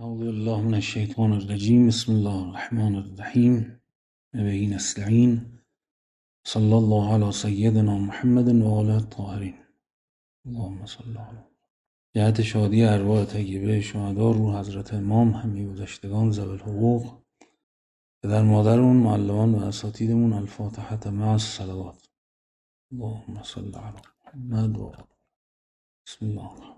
أعوذ بالله من الشیطان الرجیم بسم الله الرحمن الرحیم وبه نستعین صلی الله علی سیدنا محمد و آل الطاهرین اللهم صل علی جهت شادی ارواح طیبه شهدا رو حضرت امام همی گذشتگان زب الحقوق پدر مادرمون معلمان و اساتیدمون الفاتحه مع الصلوات اللهم صل علی محمد و بسم الله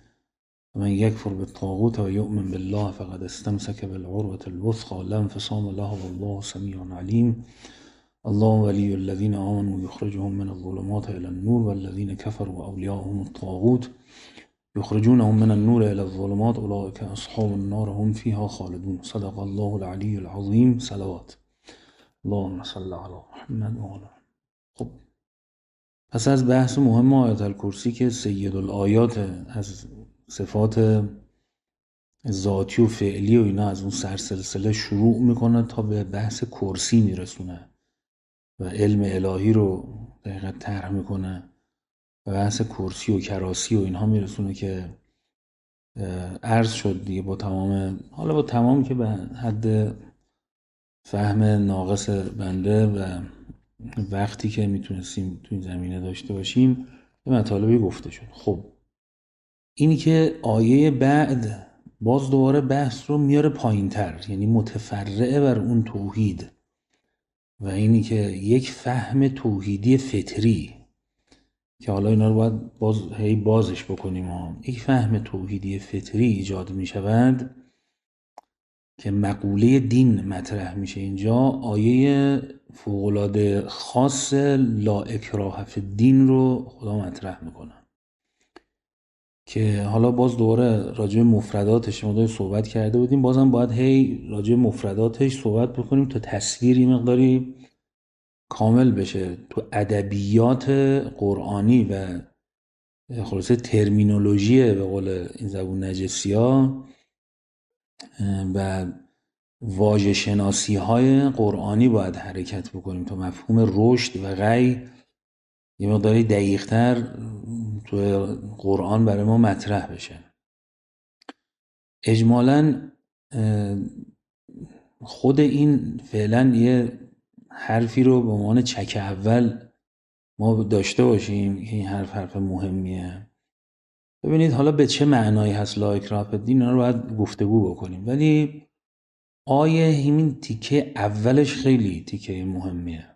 ومن يكفر بالطاغوت ويؤمن بالله فقد استمسك بالعروة الوثقى لا انفصام لها والله سميع عليم الله ولي الذين آمنوا يخرجهم من الظلمات إلى النور والذين كفروا أولياءهم الطاغوت يخرجونهم من النور إلى الظلمات أولئك أصحاب النار هم فيها خالدون صدق الله العلي العظيم صلوات اللهم صل على محمد وعلى خب پس از بحث مهم آیت الکرسی که سید الآیات از صفات ذاتی و فعلی و اینا از اون سرسلسله شروع میکنه تا به بحث کرسی میرسونه و علم الهی رو دقیقا طرح میکنه و بحث کرسی و کراسی و اینها میرسونه که عرض شد دیگه با تمام حالا با تمام که به حد فهم ناقص بنده و وقتی که میتونستیم تو این زمینه داشته باشیم به مطالبی گفته شد خب اینی که آیه بعد باز دوباره بحث رو میاره پایین تر یعنی متفرعه بر اون توحید و اینی که یک فهم توحیدی فطری که حالا اینا رو باید باز هی بازش بکنیم ها یک فهم توحیدی فطری ایجاد می شود که مقوله دین مطرح میشه اینجا آیه فوقالعاده خاص لا اکراه دین رو خدا مطرح میکنه که حالا باز دوباره راجع مفرداتش مقداری صحبت کرده بودیم بازم باید هی راجع مفرداتش صحبت بکنیم تا تصویری مقداری کامل بشه تو ادبیات قرآنی و خلاصه ترمینولوژی به قول این زبون نجسی ها و واجه شناسی های قرآنی باید حرکت بکنیم تا مفهوم رشد و غی یه مقداری دقیقتر تو قرآن برای ما مطرح بشه اجمالا خود این فعلا یه حرفی رو به عنوان چک اول ما داشته باشیم که این حرف حرف مهمیه ببینید حالا به چه معنایی هست لایک راپد اینا رو باید گفتگو بکنیم ولی آیه همین تیکه اولش خیلی تیکه مهمیه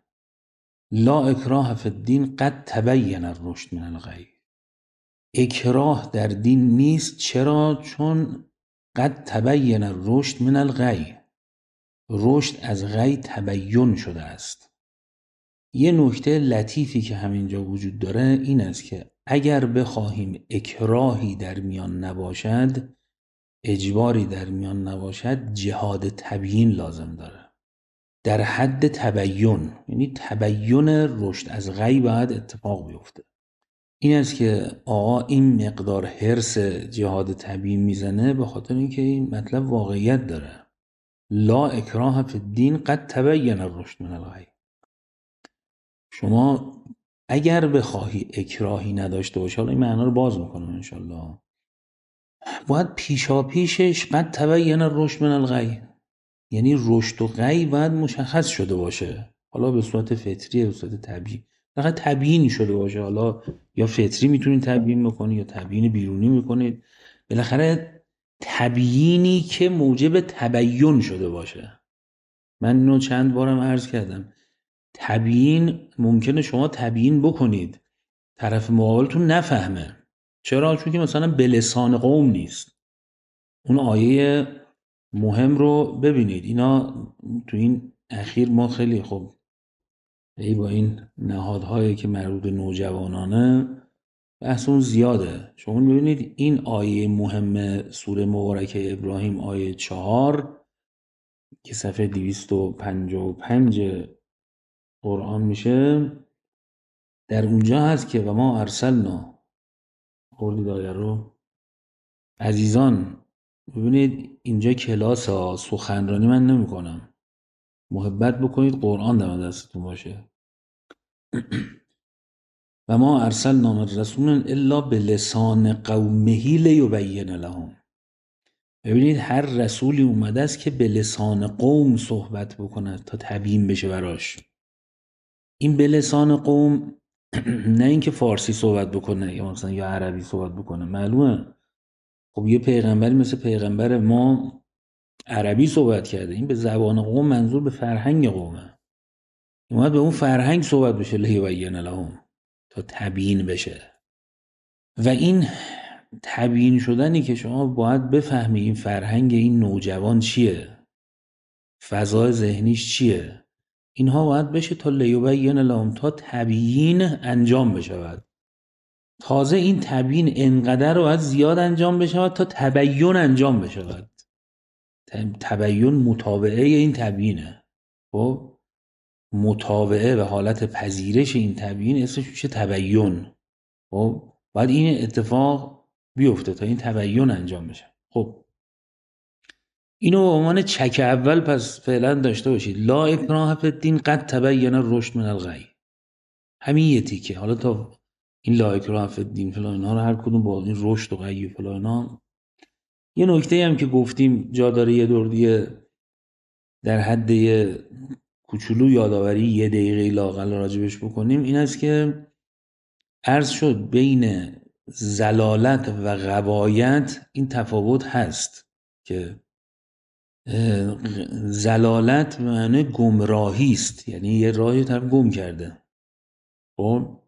لا اکراه فی الدین قد تبین الرشد من الغی اکراه در دین نیست چرا چون قد تبین الرشد من الغی رشد از غی تبین شده است یه نکته لطیفی که همینجا وجود داره این است که اگر بخواهیم اکراهی در میان نباشد اجباری در میان نباشد جهاد تبیین لازم داره در حد تبین یعنی تبین رشد از غی باید اتفاق بیفته این است که آقا این مقدار حرس جهاد طبیعی میزنه به خاطر اینکه این مطلب واقعیت داره لا اکراه فی الدین قد تبین الرشد من الغی شما اگر بخواهی اکراهی نداشته باشه حالا این معنا رو باز میکنم انشالله باید پیشا پیشش قد تبین الرشد من الغی یعنی رشد و غی باید مشخص شده باشه حالا به صورت فطری به صورت طبیعی فقط تبیین شده باشه حالا یا فطری میتونید تبیین بکنید یا تبیین بیرونی میکنید بالاخره تبیینی که موجب تبیین شده باشه من اینو چند بارم عرض کردم تبیین ممکنه شما تبیین بکنید طرف مقابلتون نفهمه چرا چون که مثلا لسان قوم نیست اون آیه مهم رو ببینید اینا تو این اخیر ما خیلی خب ای با این نهادهایی که مربوط به نوجوانانه بحث زیاده شما ببینید این آیه مهم سوره مبارکه ابراهیم آیه چهار که صفحه 255 قرآن میشه در اونجا هست که و ما ارسلنا خوردید آیه رو عزیزان ببینید اینجا کلاس ها سخنرانی من نمی کنم محبت بکنید قرآن دم دستتون باشه و ما ارسل نام رسول الا به لسان قومهی لیبین لهم ببینید هر رسولی اومده است که به لسان قوم صحبت بکنه تا تبیین بشه براش این به لسان قوم نه اینکه فارسی صحبت بکنه یا مثلا یا عربی صحبت بکنه معلومه خب یه پیغمبری مثل پیغمبر ما عربی صحبت کرده این به زبان قوم منظور به فرهنگ قومه باید به اون فرهنگ صحبت بشه لیبین لهم تا تبیین بشه و این تبیین شدنی که شما باید بفهمی این فرهنگ این نوجوان چیه فضای ذهنیش چیه اینها باید بشه تا لیبین لهم تا تبیین انجام بشود تازه این تبیین انقدر از زیاد انجام بشود تا تبیین انجام بشود تبیین متابعه این تبیینه خب متابعه و حالت پذیرش این تبیین اسمش میشه تبیین خب باید این اتفاق بیفته تا این تبیین انجام بشه خب اینو به عنوان چک اول پس فعلا داشته باشید لا اکراه فی الدین قد تبین رشد من الغی همین یه تیکه حالا تا این هفت دین فلا اینا رو هر کدوم با این رشد و غیب فلا اینا یه نکته هم که گفتیم جا داره یه دور دیگه در حد یه کوچولو یادآوری یه دقیقه لاقل راجبش بکنیم این است که عرض شد بین زلالت و قوایت این تفاوت هست که زلالت معنی گمراهی است یعنی یه راهی طرف گم کرده خب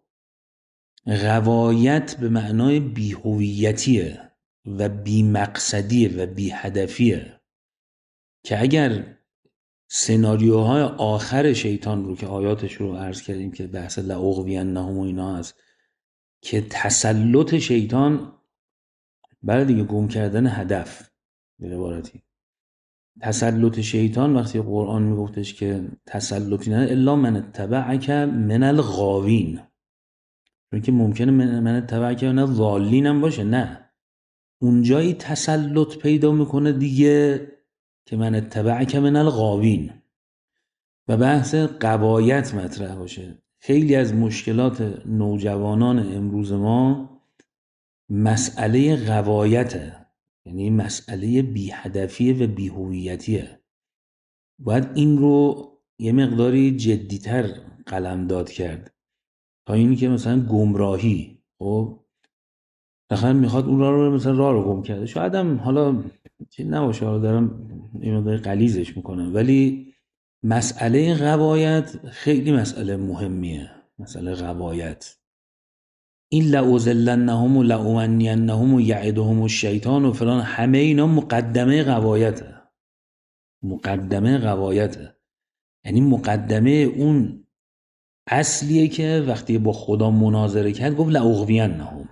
روایت به معنای بیهویتیه و بیمقصدیه و بیهدفیه که اگر سناریوهای آخر شیطان رو که آیاتش رو عرض کردیم که بحث لعقویان نه و اینا هست که تسلط شیطان برای دیگه گم کردن هدف به عبارتی تسلط شیطان وقتی قرآن میگفتش که تسلطی نه الا من تبعک من الغاوین چون که ممکنه من, من تبع نه باشه نه اونجایی تسلط پیدا میکنه دیگه که من اتبعک من الغاوین و بحث قبایت مطرح باشه خیلی از مشکلات نوجوانان امروز ما مسئله قوایته یعنی مسئله بیهدفیه و بیهویتیه باید این رو یه مقداری جدیتر قلمداد کرد تا اینی که مثلا گمراهی خب مثلا میخواد اون را رو مثلا راه رو گم کرده شاید هم حالا چی نباشه حالا دارم این داره قلیزش میکنم ولی مسئله قوایت خیلی مسئله مهمیه مسئله قوایت این لعوزلنهم و لعومنینهم و یعدهم و شیطان و فلان همه اینا مقدمه قوایته مقدمه قوایته یعنی مقدمه اون اصلیه که وقتی با خدا مناظره کرد گفت لاغوین نهم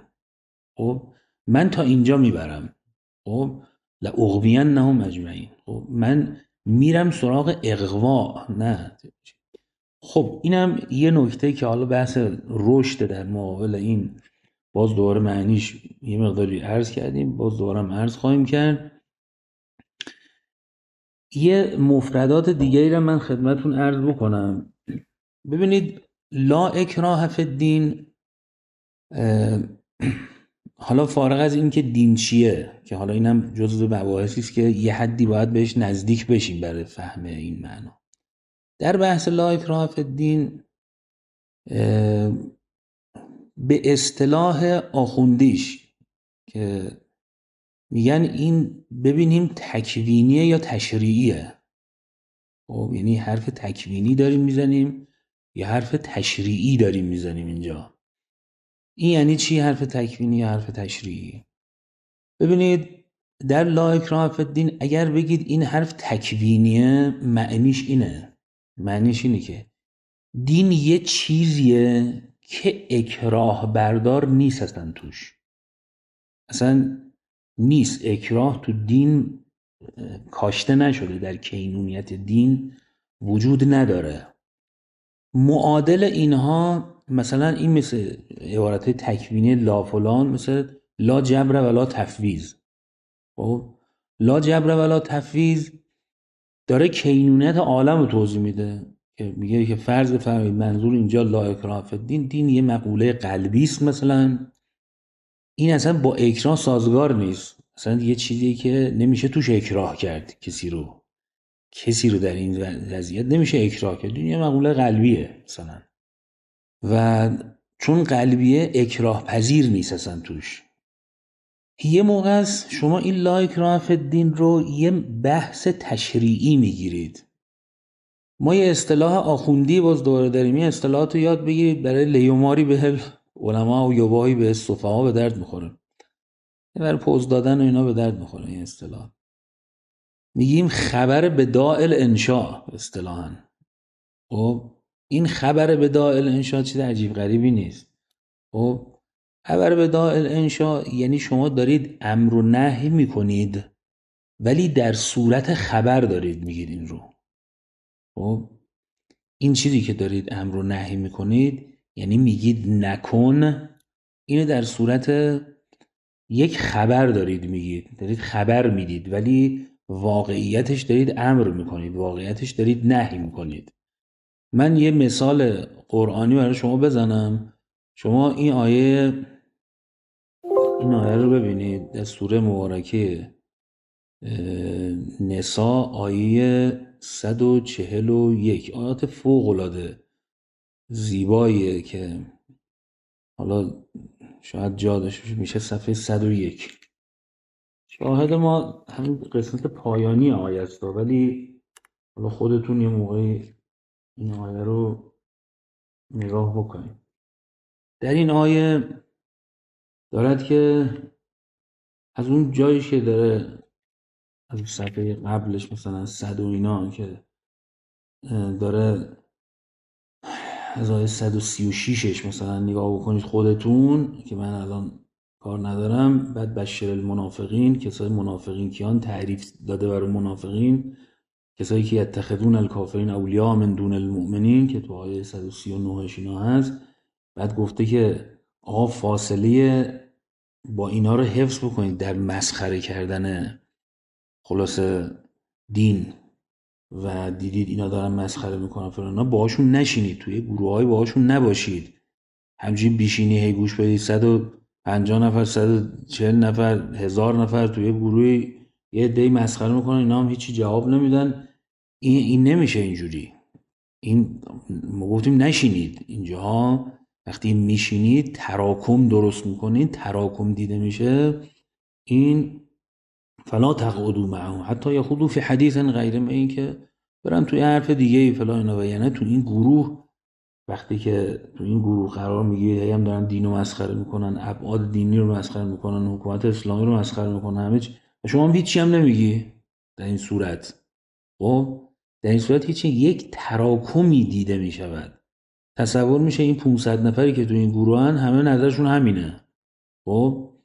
خب من تا اینجا میبرم خب لاغوین نهم اجمعین خب من میرم سراغ اقوا نه خب اینم یه نکته که حالا بحث رشد در مقابل این باز دوباره معنیش یه مقداری عرض کردیم باز دوباره هم عرض خواهیم کرد یه مفردات دیگری رو من خدمتون عرض بکنم ببینید لا اکراه فی الدین حالا فارغ از اینکه دین چیه که حالا اینم جزو مباحثی است که یه حدی باید بهش نزدیک بشیم برای فهم این معنا در بحث لا اکراه فی الدین به اصطلاح آخوندیش که میگن این ببینیم تکوینیه یا تشریعیه خب یعنی حرف تکوینی داریم میزنیم یه حرف تشریعی داریم میزنیم اینجا این یعنی چی حرف تکوینی یا حرف تشریعی ببینید در لا اکراه دین اگر بگید این حرف تکوینیه معنیش اینه معنیش اینه که دین یه چیزیه که اکراه بردار نیست توش اصلا نیست اکراه تو دین کاشته نشده در کینونیت دین وجود نداره معادل اینها مثلا این مثل عبارت تکوینی لا فلان مثل لا جبر و لا تفویز خب لا جبر و لا تفویز داره کینونت عالم رو توضیح میده که میگه که فرض بفرمایید منظور اینجا لا اکراه دین دین یه مقوله قلبی است مثلا این اصلا با اکراه سازگار نیست مثلا یه چیزی که نمیشه توش اکراه کرد کسی رو کسی رو در این وضعیت نمیشه اکراه کرد این یه مقوله قلبیه مثلا و چون قلبیه اکراه پذیر نیست اصلا توش یه موقع است شما این لایک را دین رو یه بحث تشریعی میگیرید ما یه اصطلاح آخوندی باز دوباره داریم یه اصطلاحات رو یاد بگیرید برای لیوماری به علما و یوبایی به ها به درد میخوره برای پوز دادن و اینا به درد میخوره این اصطلاح میگیم خبر به دائل انشا اصطلاحا خب این خبر به دائل انشا چیز عجیب غریبی نیست خب خبر به دائل انشا یعنی شما دارید امر و نهی میکنید ولی در صورت خبر دارید میگید این رو خب این چیزی که دارید امر و نهی میکنید یعنی میگید نکن اینو در صورت یک خبر دارید میگید دارید خبر میدید ولی واقعیتش دارید امر میکنید واقعیتش دارید نهی میکنید من یه مثال قرآنی برای شما بزنم شما این آیه این آیه رو ببینید در سوره مبارکه نسا آیه 141 آیات فوق العاده زیباییه که حالا شاید جا داشته میشه صفحه 101 شاهد ما همین قسمت پایانی آیت ولی حالا خودتون یه موقعی این آیه رو نگاه بکنید در این آیه دارد که از اون جایی که داره از صفحه قبلش مثلا صد و اینا که داره از آیه و شیشش مثلا نگاه بکنید خودتون که من الان کار ندارم بعد بشر المنافقین کسای منافقین کیان تعریف داده برای منافقین کسایی که یتخذون الکافرین اولیاء من دون المؤمنین که تو آیه 139 اینا هست بعد گفته که آقا فاصله با اینا رو حفظ بکنید در مسخره کردن خلاص دین و دیدید اینا دارن مسخره میکنن فلانا باهاشون نشینید توی گروه های باهاشون نباشید همچین بیشینی هی گوش بدید 100 50 نفر 140 نفر هزار نفر توی گروهی یه دی مسخره میکنن اینا هم هیچی جواب نمیدن این, این نمیشه اینجوری این ما گفتیم نشینید اینجا وقتی میشینید تراکم درست میکنید تراکم دیده میشه این فلا تقعدو معه حتی یا خودو فی حدیث غیر این که برم توی حرف دیگه فلا اینا و یعنی تو این گروه وقتی که تو این گروه قرار میگیری هم دارن دین رو مسخره میکنن ابعاد دینی رو مسخره میکنن حکومت اسلامی رو مسخره میکنن همه چی شما هم هیچی هم نمیگی در این صورت خب در این صورت هیچ یک تراکمی دیده میشود تصور میشه این 500 نفری که تو این گروه همه نظرشون همینه خب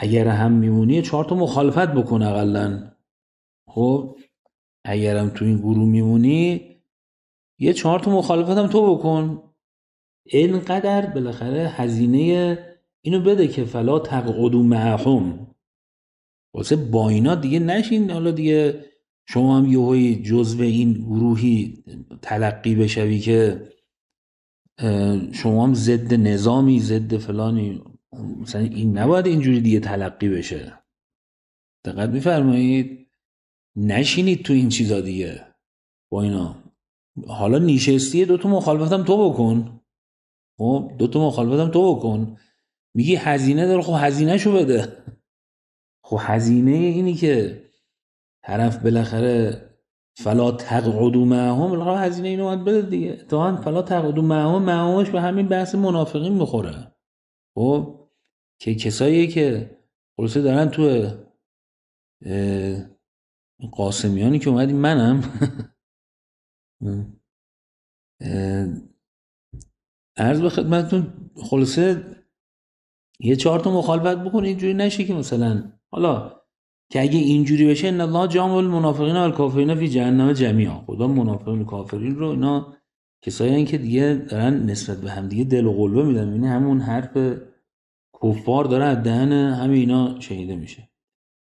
اگر هم میمونی چهار تا مخالفت بکن اقلا خب اگرم تو این گروه میمونی یه چهار تا هم تو بکن اینقدر بالاخره هزینه اینو بده که فلا تقعدو معهم واسه با اینا دیگه نشین حالا دیگه شما هم یه جزو این گروهی تلقی بشوی که شما هم ضد نظامی ضد فلانی مثلا این نباید اینجوری دیگه تلقی بشه دقت میفرمایید نشینید تو این چیزا دیگه با اینا حالا دو تا مخالفتم تو بکن خب دوتا مخالفتم تو بکن میگی هزینه داره خب هزینه شو بده خب هزینه اینی که طرف بالاخره فلا تقعدو معهم بالاخره هزینه اینو باید بده دیگه اتفاقا فلا تقعدو معهم معهمش به همین بحث منافقین میخوره خب که کسایی که خلاصه دارن تو قاسمیانی که اومدی منم عرض به خدمتتون خلاصه یه چهار تا مخالفت بکن اینجوری نشه که مثلا حالا که اگه اینجوری بشه ان الله جامع المنافقین و الکافرین فی جهنم جمیعا خدا منافقین و کافرین رو اینا کسایی که دیگه دارن نسبت به هم دل و قلبه میدن یعنی همون حرف کفار داره از دهن همه اینا شنیده میشه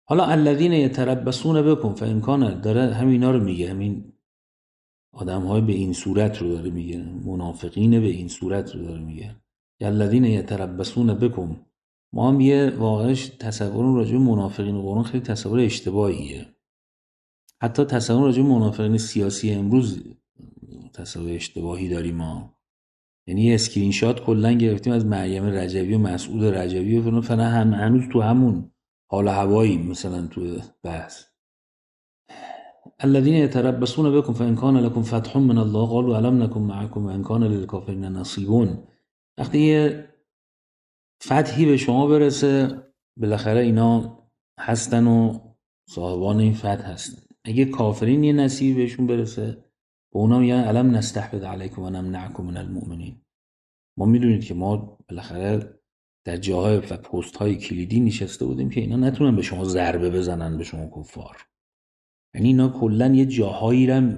حالا الذین یتربصون بکن فان داره همینا رو میگه همین آدم های به این صورت رو داره میگه منافقین به این صورت رو داره میگه یلدین یتربسون بکن ما هم یه واقعش تصور راجع به منافقین قرآن خیلی تصور اشتباهیه حتی تصور راجع به منافقین سیاسی امروز تصور اشتباهی داریم ما یعنی یه اسکرین شات کلا گرفتیم از مریم رجوی و مسعود رجوی و فلان هم هنوز تو همون حال هوایی مثلا تو بحث الذين يتربصون بكم فان كان لكم فتح من الله قالوا ألم نكن معكم وإن كان للكافرين نصیبون وقتی یه فتحی به شما برسه بالاخره اینا هستن و صاحبان این فتح هستن اگه کافرین یه نصیب بهشون برسه به اونا میگن علم نستحبد علیکم و نمنعکم من المؤمنین ما میدونید که ما بالاخره در جاهای و پست های کلیدی نشسته بودیم که اینا نتونن به شما ضربه بزنن به شما کفار یعنی اینا کلا یه جاهایی رو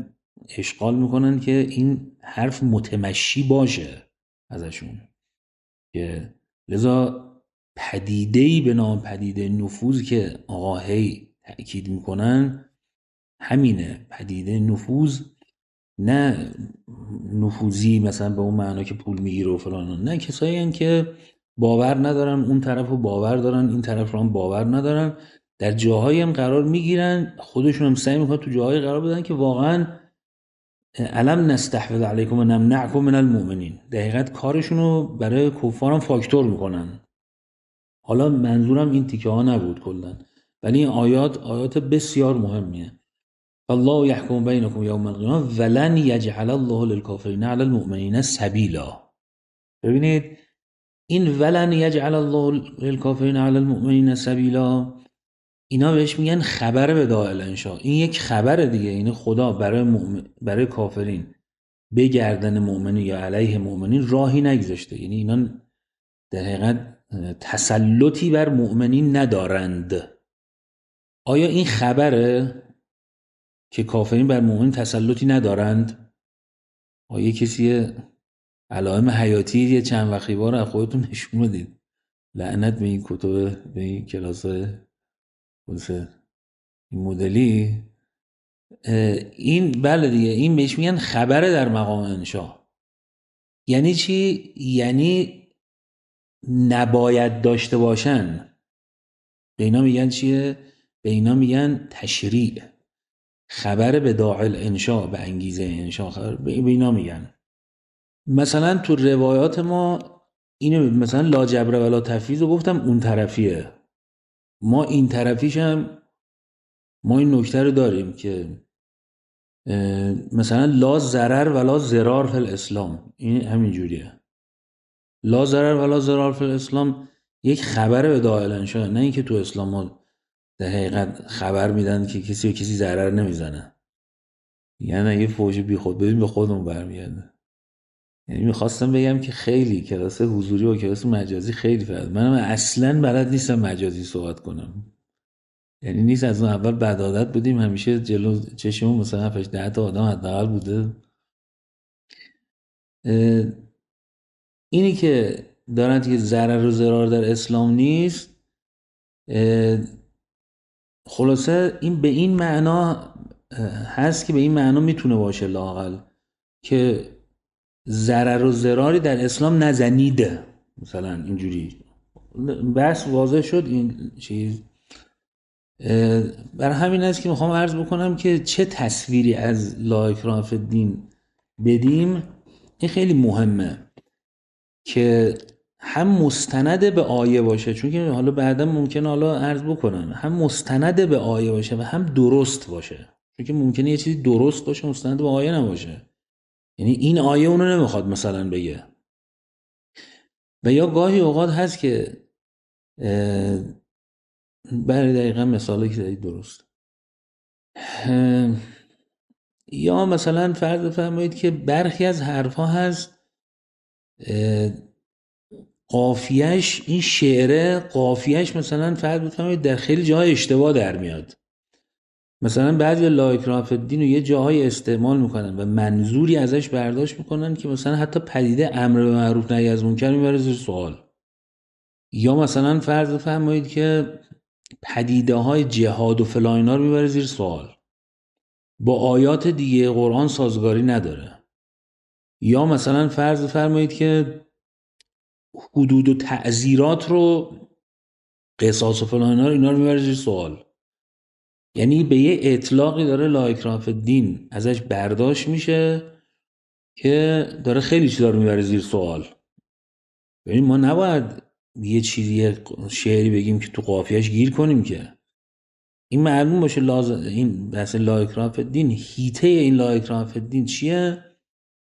اشغال میکنن که این حرف متمشی باشه ازشون که لذا پدیده به نام پدیده نفوذ که آقا هی تاکید میکنن همینه پدیده نفوذ نه نفوذی مثلا به اون معنا که پول میگیره و فلان نه کسایی که باور ندارن اون طرف رو باور دارن این طرف رو هم باور ندارن در جاهایی هم قرار میگیرن خودشون هم سعی میکنن تو جاهایی قرار بدن که واقعا علم نستحفظ علیکم و نمنعکم من المؤمنین دقیقت کارشون رو برای هم فاکتور میکنن حالا منظورم این تیکه ها نبود کلا ولی این آیات آیات بسیار مهمیه الله یحکم بینکم یوم القیامه ولن یجعل الله للکافرین علی المؤمنین سبیلا ببینید این ولن یجعل الله للکافرین علی المؤمنین سبیلا اینا بهش میگن خبر به دائل انشا این یک خبر دیگه این یعنی خدا برای, مؤمن برای کافرین به گردن یا علیه مؤمنین راهی نگذاشته یعنی اینا در حقیقت تسلطی بر مؤمنین ندارند آیا این خبره که کافرین بر مؤمنین تسلطی ندارند آیا کسی علائم حیاتی یه چند وقتی بار از خودتون نشون بدید لعنت به این کتب به این کلاس این مدلی این بله دیگه این بهش میگن خبره در مقام انشا یعنی چی یعنی نباید داشته باشن به اینا میگن چیه به اینا میگن تشریع خبر به داعل انشا به انگیزه انشا به اینا میگن مثلا تو روایات ما اینو مثلا لا جبر ولا تفیز رو گفتم اون طرفیه ما این طرفیش هم ما این نکته رو داریم که مثلا لا ضرر ولا ضرار فی الاسلام این همین جوریه لا ضرر ولا ضرار فی الاسلام یک خبر به دائلن شده نه اینکه تو اسلام در حقیقت خبر میدن که کسی به کسی ضرر نمیزنه یعنی یه فوجی بی خود ببین به خودمون برمیگرده یعنی میخواستم بگم که خیلی کلاس حضوری و کلاس مجازی خیلی فرق منم اصلا بلد نیستم مجازی صحبت کنم یعنی نیست از اون اول بدادت بودیم همیشه جلو چشمون مثلا 7 ده تا آدم حداقل بوده اینی که دارند که ضرر و ضرار در اسلام نیست خلاصه این به این معنا هست که به این معنا میتونه باشه لاقل که ضرر و ضراری در اسلام نزنید مثلا اینجوری بس واضح شد این چیز بر همین است که میخوام عرض بکنم که چه تصویری از لایکراف دین بدیم این خیلی مهمه که هم مستند به آیه باشه چون که حالا بعدا ممکنه حالا عرض بکنم هم مستند به آیه باشه و هم درست باشه چون که ممکنه یه چیزی درست باشه مستند به آیه نباشه یعنی این آیه اونو نمیخواد مثلا بگه و یا گاهی اوقات هست که برای بله، دقیقا مثاله که دارید درست یا مثلا فرض فرمایید که برخی از حرفها هست قافیش این شعره قافیش مثلا فرض بفرمایید در خیلی جای اشتباه در میاد مثلا بعضی لایک رافدین رو یه جاهای استعمال میکنن و منظوری ازش برداشت میکنن که مثلا حتی پدیده امر به معروف نهی از منکر میبره زیر سوال یا مثلا فرض فرمایید که پدیده های جهاد و فلان رو میبره زیر سوال با آیات دیگه قرآن سازگاری نداره یا مثلا فرض فرمایید که حدود و تعذیرات رو قصاص و فلان اینا رو میبره زیر سوال یعنی به یه اطلاقی داره لایکراف دین ازش برداشت میشه که داره خیلی چیزا رو میبره زیر سوال ببین ما نباید یه چیزی شعری بگیم که تو قافیهش گیر کنیم که این معلوم باشه لازم این بحث لایکراف دین هیته این لایکراف دین چیه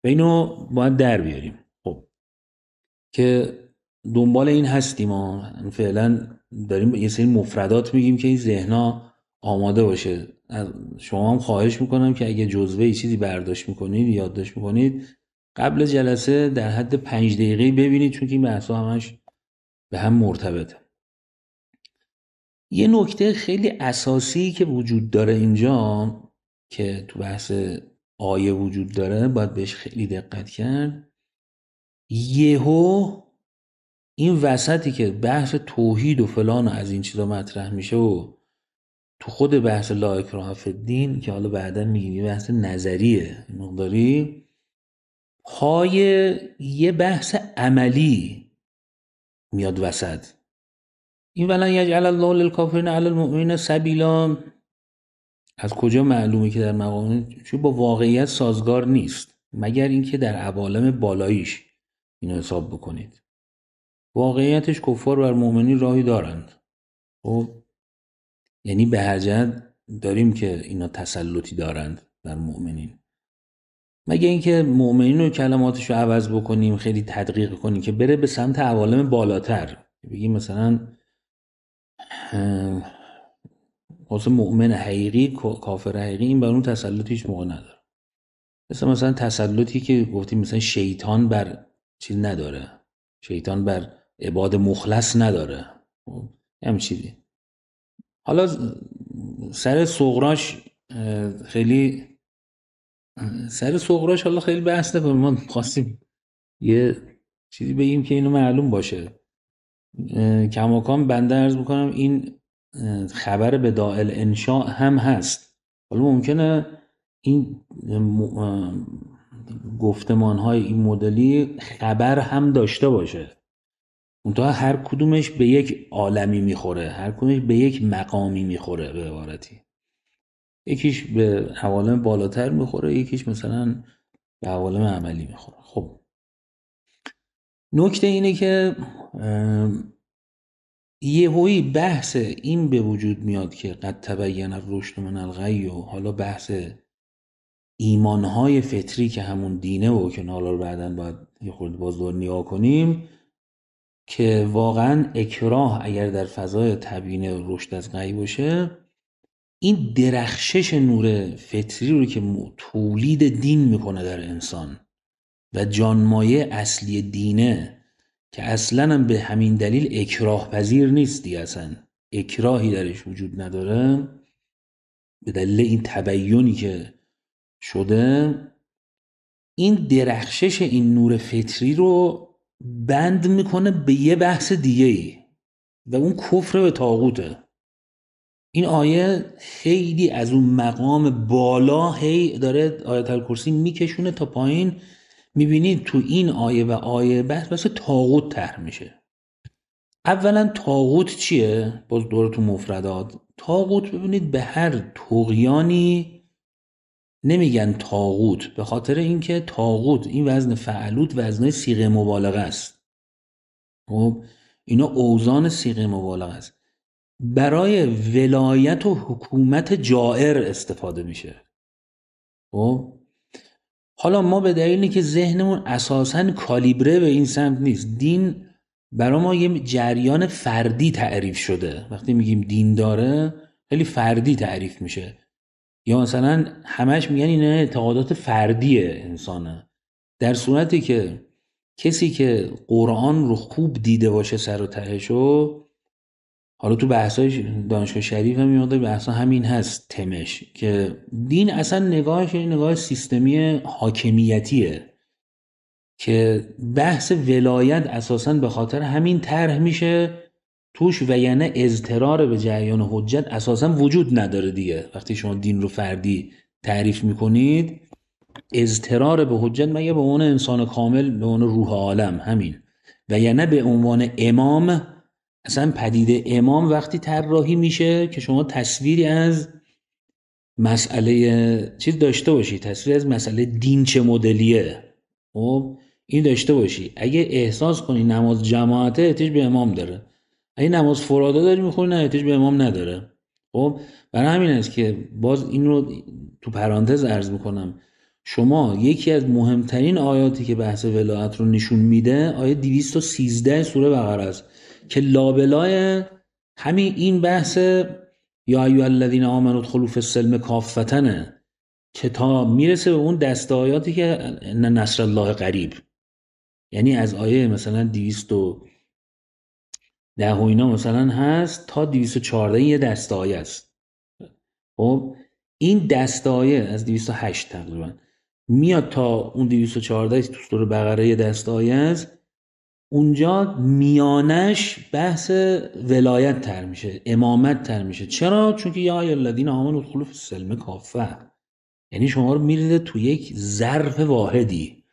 و اینو باید در بیاریم خب که دنبال این هستیم ما فعلا داریم یه سری مفردات میگیم که این ذهنا آماده باشه شما هم خواهش میکنم که اگه جزوه ای چیزی برداشت میکنید یادداشت میکنید قبل جلسه در حد پنج دقیقه ببینید چون که این همش به هم مرتبطه یه نکته خیلی اساسی که وجود داره اینجا که تو بحث آیه وجود داره باید بهش خیلی دقت کرد یهو این وسطی که بحث توحید و فلان از این چیزا مطرح میشه و تو خود بحث لا فی الدین که حالا بعدا میگیم یه بحث نظریه مقداری پای یه بحث عملی میاد وسط این ولن یجعل الله للکافرین علی المؤمنین سبیلا از کجا معلومه که در مقام چون با واقعیت سازگار نیست مگر اینکه در عوالم بالاییش اینو حساب بکنید واقعیتش کفار بر مؤمنین راهی دارند خب یعنی به هر جد داریم که اینا تسلطی دارند بر مؤمنین مگه اینکه مؤمنین و کلماتش رو عوض بکنیم خیلی تدقیق کنیم که بره به سمت عوالم بالاتر بگیم مثلا واسه مؤمن حقیقی کافر حقیقی این بر اون تسلط هیچ موقع نداره مثل مثلا تسلطی که گفتیم مثلا شیطان بر چیز نداره شیطان بر عباد مخلص نداره خب، هم حالا سر سغراش خیلی سر سغراش حالا خیلی بحث نکنیم ما خواستیم یه چیزی بگیم که اینو معلوم باشه کماکان بنده ارز میکنم این خبر به دائل انشاء هم هست حالا ممکنه این گفتمانهای گفتمان های این مدلی خبر هم داشته باشه منتها هر کدومش به یک عالمی میخوره هر کدومش به یک مقامی میخوره به عبارتی یکیش به عوالم بالاتر میخوره یکیش مثلا به عوالم عملی میخوره خب نکته اینه که یهویی بحث این به وجود میاد که قد تبین رشد من الغی و حالا بحث ایمانهای فطری که همون دینه و که حالا بعدا باید یه خورده باز نیا کنیم که واقعا اکراه اگر در فضای تبیین رشد از غیب باشه این درخشش نور فطری رو که تولید دین میکنه در انسان و جانمایه اصلی دینه که اصلا هم به همین دلیل اکراه پذیر نیست اصلا اکراهی درش وجود نداره به دلیل این تبیینی که شده این درخشش این نور فطری رو بند میکنه به یه بحث دیگه ای و اون کفر به تاغوته این آیه خیلی از اون مقام بالا هی داره آیت الکرسی میکشونه تا پایین میبینید تو این آیه و آیه بحث بحث تاغوت طرح میشه اولا تاغوت چیه؟ باز دورتون تو مفردات تاغوت ببینید به هر تقیانی نمیگن تاغوت به خاطر اینکه تاغوت این وزن فعلوت وزن سیغه مبالغه است خب اینا اوزان سیغه مبالغه است برای ولایت و حکومت جائر استفاده میشه خب حالا ما به دلیلی که ذهنمون اساسا کالیبره به این سمت نیست دین برای ما یه جریان فردی تعریف شده وقتی میگیم دین داره خیلی فردی تعریف میشه یا مثلا همش میگن اینا اعتقادات فردی انسانه در صورتی که کسی که قرآن رو خوب دیده باشه سر و تهشو حالا تو بحثای دانشگاه شریف هم بحث بحثا همین هست تمش که دین اصلا نگاهش یعنی نگاه سیستمی حاکمیتیه که بحث ولایت اساسا به خاطر همین طرح میشه توش و یعنی اضطرار به جریان حجت اساسا وجود نداره دیگه وقتی شما دین رو فردی تعریف میکنید اضطرار به حجت مگه به عنوان انسان کامل به عنوان روح عالم همین و یعنی به عنوان امام اصلا پدیده امام وقتی طراحی میشه که شما تصویری از مسئله چیز داشته باشی تصویر از مسئله دین چه مدلیه خب این داشته باشی اگه احساس کنی نماز جماعته به امام داره این نماز فرادا داری میخونی نه احتیاج به امام نداره خب برای همین است که باز این رو تو پرانتز عرض میکنم شما یکی از مهمترین آیاتی که بحث ولایت رو نشون میده آیه 213 سوره بقره است که لابلای همین این بحث یا ایو الذین آمنوا ادخلوا فی السلم کافتنه که تا میرسه به اون دست آیاتی که نصر الله قریب یعنی از آیه مثلا 200 ده و اینا مثلا هست تا 214 یه دستایه است خب این دستایه از 208 تقریبا میاد تا اون 214 تو سور بقره یه دستایه است اونجا میانش بحث ولایت تر میشه امامت تر میشه چرا چون که یا الذین آمنوا ادخلوا فی السلم کافه یعنی شما رو میریزه تو یک ظرف واحدی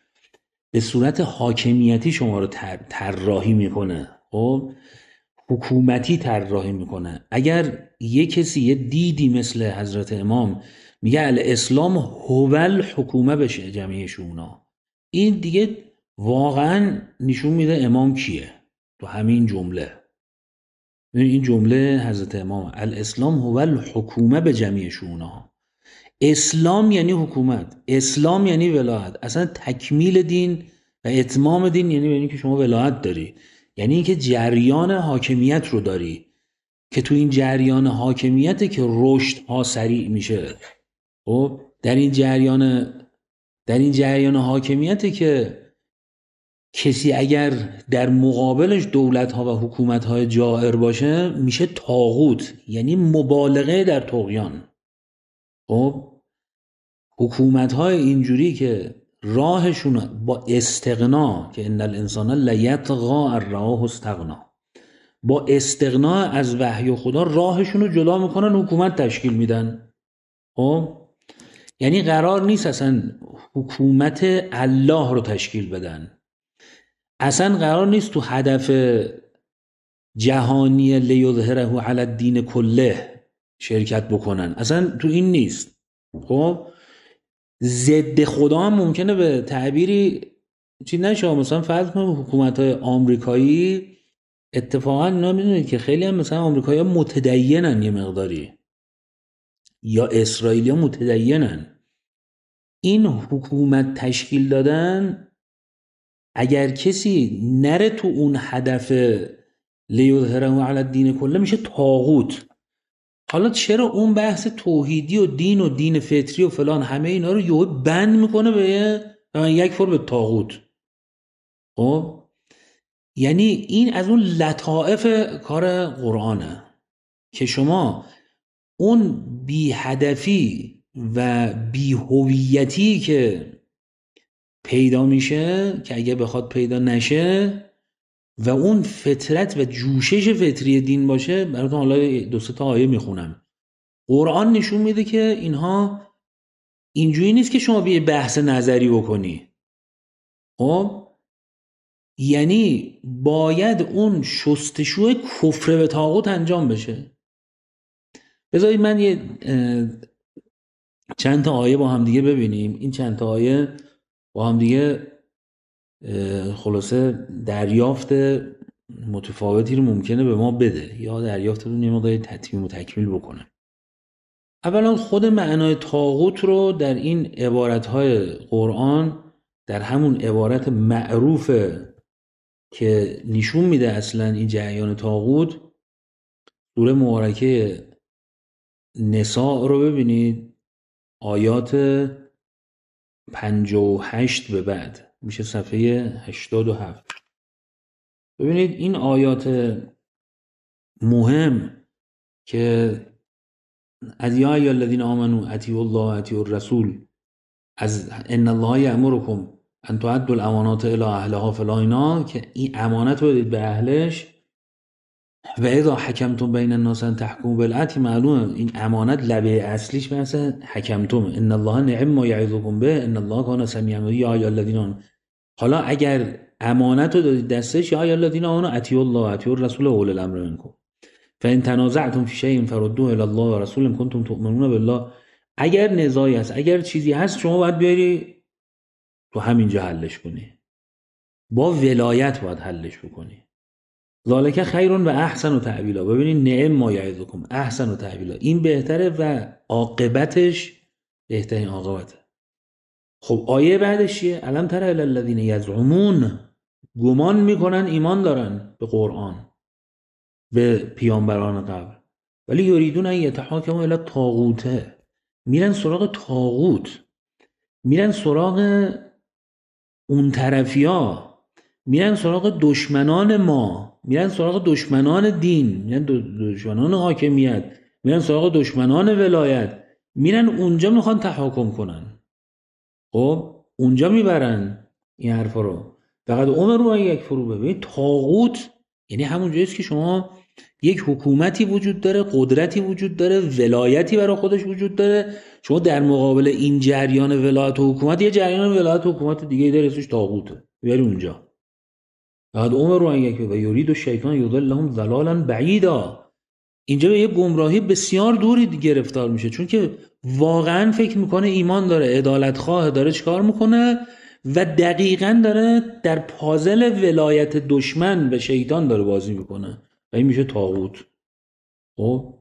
به صورت حاکمیتی شما رو طراحی میکنه خب حکومتی طراحی میکنه اگر یه کسی یه دیدی مثل حضرت امام میگه الاسلام هو حکومه بشه جمعیه شونا این دیگه واقعا نشون میده امام کیه تو همین جمله این جمله حضرت امام الاسلام هو حکومه به جمعی شونا اسلام یعنی حکومت اسلام یعنی ولایت اصلا تکمیل دین و اتمام دین یعنی یعنی که شما ولایت داری یعنی اینکه جریان حاکمیت رو داری که تو این جریان حاکمیت که رشد ها سریع میشه خب در این جریان در این جریان حاکمیته که کسی اگر در مقابلش دولت ها و حکومت های جائر باشه میشه تاغوت یعنی مبالغه در تقیان خب حکومت های اینجوری که راهشون با استقنا که ان الانسان لیتغا الراه استقنا استغنا با استقنا از وحی خدا راهشون رو جدا میکنن حکومت تشکیل میدن خب یعنی قرار نیست اصلا حکومت الله رو تشکیل بدن اصلا قرار نیست تو هدف جهانی لیظهره علی الدین کله شرکت بکنن اصلا تو این نیست خب ضد خدا هم ممکنه به تعبیری چی نشه مثلا فرض کنیم حکومت های آمریکایی اتفاقا اینا میدونید که خیلی هم مثلا آمریکایی‌ها متدینن یه مقداری یا اسرائیلیا متدینن این حکومت تشکیل دادن اگر کسی نره تو اون هدف و علی الدین کله میشه تاغوت حالا چرا اون بحث توحیدی و دین و دین فطری و فلان همه اینا رو یهو بند میکنه به یک به تاغوت خب یعنی این از اون لطائف کار قرآنه که شما اون بی و بی که پیدا میشه که اگه بخواد پیدا نشه و اون فطرت و جوشش فطری دین باشه براتون حالا دو تا آیه میخونم قرآن نشون میده که اینها اینجوری نیست که شما بیه بحث نظری بکنی خب یعنی باید اون شستشوی کفر به تاغوت انجام بشه بذارید من یه چند تا آیه با هم دیگه ببینیم این چند تا آیه با هم دیگه خلاصه دریافت متفاوتی رو ممکنه به ما بده یا دریافت رو یه مقداری تطمیم و تکمیل بکنه اولا خود معنای تاغوت رو در این عبارتهای قرآن در همون عبارت معروف که نشون میده اصلا این جریان تاغوت سوره مبارکه نساء رو ببینید آیات 58 به بعد میشه صفحه 87 ببینید این آیات مهم که از یا ای الذین آمنو اطیعوا الله اتی الرسول از ان الله یامرکم ان تعدوا الامانات الی اهلها فلا اینا که این امانت رو بدید به اهلش و اذا حکمتم بین الناس ان تحکموا بالعدل معلومه این امانت لبه اصلیش مثلا حکمتون ان الله نعم ما يعظكم به ان الله كان سميعا یا ایها الذین حالا اگر امانت رو دادید دستش یا ای الذین آمنوا الله و رسول الرسول اول الامر منكم فان تنازعتم في شيء فردوه الى الله و ان كنتم تؤمنون بالله اگر نزاعی هست اگر چیزی هست شما باید بیاری تو همینجا حلش کنی با ولایت باید حلش بکنی ذالک خیرون و احسن و تعویلا ببینید نعم ما یعظکم احسن و تعویلا این بهتره و عاقبتش بهترین عاقبته خب آیه بعدش چیه الم تر الی الذین یزعمون گمان میکنن ایمان دارن به قرآن به پیامبران قبل ولی یریدون ان یتحاکموا الی طاغوته میرن سراغ طاغوت میرن سراغ اون طرفیا میرن سراغ دشمنان ما میرن سراغ دشمنان دین میرن دشمنان حاکمیت میرن سراغ دشمنان ولایت میرن اونجا میخوان تحاکم کنن خب اونجا میبرن این حرفا رو فقط اون رو یک فرو ببین تاغوت یعنی همون جاییست که شما یک حکومتی وجود داره قدرتی وجود داره ولایتی برای خودش وجود داره شما در مقابل این جریان ولایت و حکومت یه جریان ولایت و حکومت دیگه داره اسمش تاغوته بری اونجا بعد عمر ان یک و یورید و شیطان لهم ضلالا بعیدا اینجا به یه گمراهی بسیار دوری گرفتار میشه چون که واقعا فکر میکنه ایمان داره عدالت خواه داره چکار میکنه و دقیقا داره در پازل ولایت دشمن به شیطان داره بازی میکنه و این میشه تاغوت خب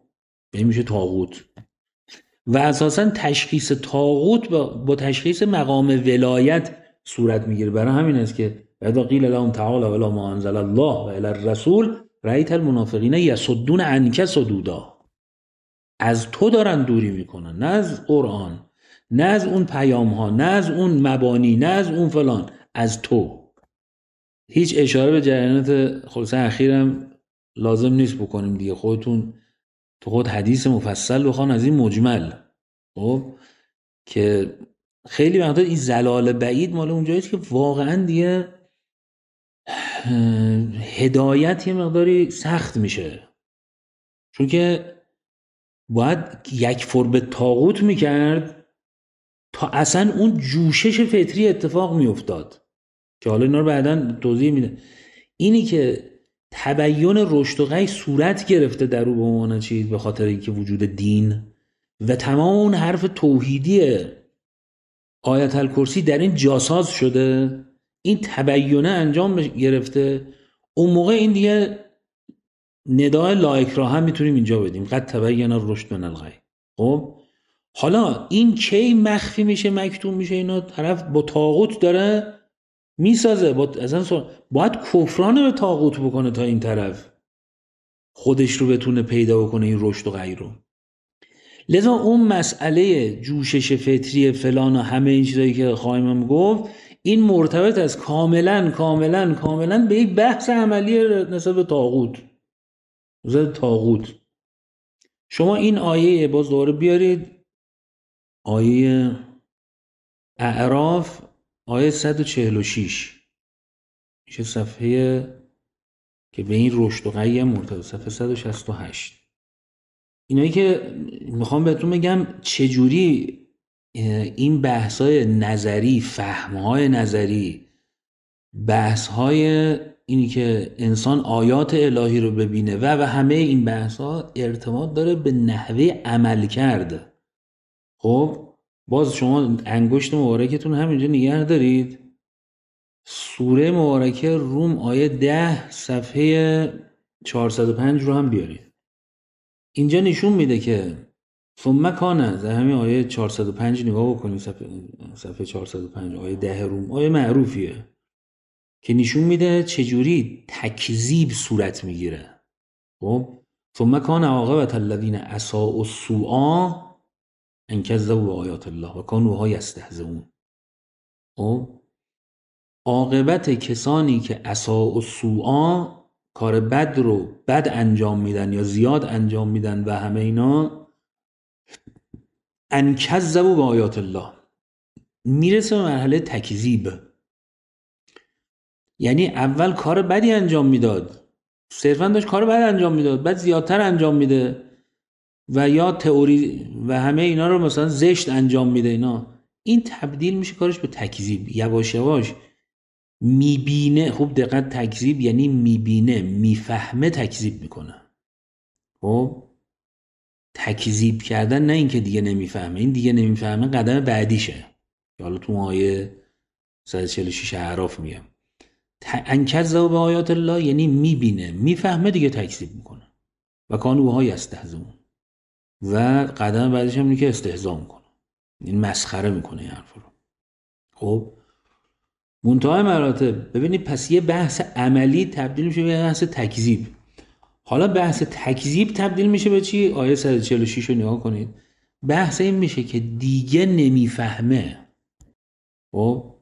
این میشه تاغوت و اساسا تشخیص تاغوت با, با تشخیص مقام ولایت صورت میگیره برای همین است که و اذا لهم تعالی ولا ما انزل الله و الرسول رأیت المنافقین یصدون عنك صدودا از تو دارن دوری میکنن نه از قرآن نه از اون پیام ها نه از اون مبانی نه از اون فلان از تو هیچ اشاره به جریانات خلصه اخیرم لازم نیست بکنیم دیگه خودتون تو خود حدیث مفصل بخوان از این مجمل خب که خیلی وقتا این زلال بعید مال اونجاییست که واقعا دیگه هدایت یه مقداری سخت میشه چون که باید یک به تاغوت میکرد تا اصلا اون جوشش فطری اتفاق میافتاد که حالا اینا رو بعدا توضیح میده اینی که تبین رشد و غی صورت گرفته در او به عنوان چیز به خاطر اینکه وجود دین و تمام اون حرف توحیدی آیت الکرسی در این جاساز شده این تبیینه انجام گرفته اون موقع این دیگه ندای لایک را هم میتونیم اینجا بدیم قد تبین رشد من الغی خب حالا این کی مخفی میشه مکتوم میشه اینا طرف با تاغوت داره میسازه با اصلا باید کفرانه به تاغوت بکنه تا این طرف خودش رو بتونه پیدا بکنه این رشد و غیر رو لذا اون مسئله جوشش فطری فلان و همه این چیزایی که خواهیمم گفت این مرتبط از کاملا کاملا کاملا به یک بحث عملی نسبت به تاغوت زد تاغوت شما این آیه باز دوباره بیارید آیه اعراف آیه 146 میشه صفحه که به این رشد و قیه مرتبط صفحه 168 اینایی که میخوام بهتون بگم چجوری این بحث‌های نظری فهم‌های نظری بحث‌های اینی که انسان آیات الهی رو ببینه و و همه این بحث ها ارتباط داره به نحوه عمل کرد خب باز شما انگشت مبارکتون همینجا نگه دارید سوره مبارکه روم آیه ده صفحه 405 رو هم بیارید اینجا نشون میده که ثم کانه در همین آیه 405 نگاه بکنیم صفحه, 405 آیه ده روم آیه معروفیه که نشون میده چجوری تکذیب صورت میگیره خب ثم کان عاقبت الذین اساءوا السوء ان کذبوا آیات الله و کانوا های استهزئون خب عاقبت کسانی که اساء السوء کار بد رو بد انجام میدن یا زیاد انجام میدن و همه اینا انکذبو به آیات الله میرسه به مرحله تکذیب یعنی اول کار بدی انجام میداد صرفا داشت کار بد انجام میداد بعد زیادتر انجام میده و یا تئوری و همه اینا رو مثلا زشت انجام میده اینا این تبدیل میشه کارش به تکذیب یواش یواش میبینه خوب دقت تکذیب یعنی میبینه میفهمه تکذیب میکنه خب تکذیب کردن نه اینکه دیگه نمیفهمه این دیگه نمیفهمه قدم بعدیشه که حالا تو آیه 146 اعراف میگم انکز و به آیات الله یعنی میبینه میفهمه دیگه تکذیب میکنه و کانوهای استهزمون و قدم بعدش هم که استهزا میکنه این مسخره میکنه این حرف رو خب منتهای مراتب ببینید پس یه بحث عملی تبدیل میشه به بحث تکذیب حالا بحث تکذیب تبدیل میشه به چی آیه 146 رو نگاه کنید بحث این میشه که دیگه نمیفهمه خب